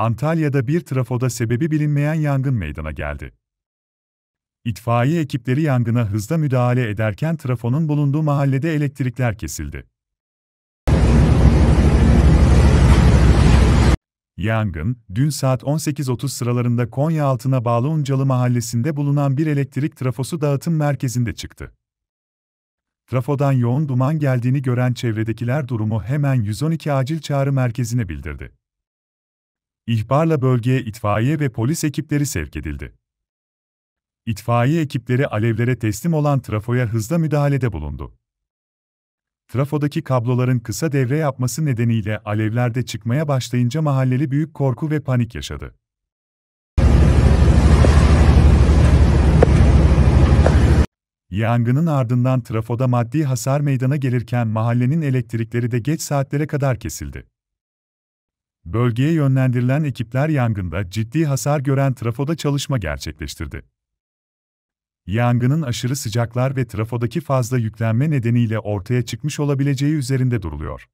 Antalya'da bir trafoda sebebi bilinmeyen yangın meydana geldi. İtfaiye ekipleri yangına hızla müdahale ederken trafonun bulunduğu mahallede elektrikler kesildi. Yangın, dün saat 18.30 sıralarında Konya altına bağlı Uncalı mahallesinde bulunan bir elektrik trafosu dağıtım merkezinde çıktı. Trafodan yoğun duman geldiğini gören çevredekiler durumu hemen 112 acil çağrı merkezine bildirdi. İhbarla bölgeye itfaiye ve polis ekipleri sevk edildi. İtfaiye ekipleri alevlere teslim olan trafoya hızla müdahalede bulundu. Trafodaki kabloların kısa devre yapması nedeniyle alevlerde çıkmaya başlayınca mahalleli büyük korku ve panik yaşadı. Yangının ardından trafoda maddi hasar meydana gelirken mahallenin elektrikleri de geç saatlere kadar kesildi. Bölgeye yönlendirilen ekipler yangında ciddi hasar gören trafoda çalışma gerçekleştirdi. Yangının aşırı sıcaklar ve trafodaki fazla yüklenme nedeniyle ortaya çıkmış olabileceği üzerinde duruluyor.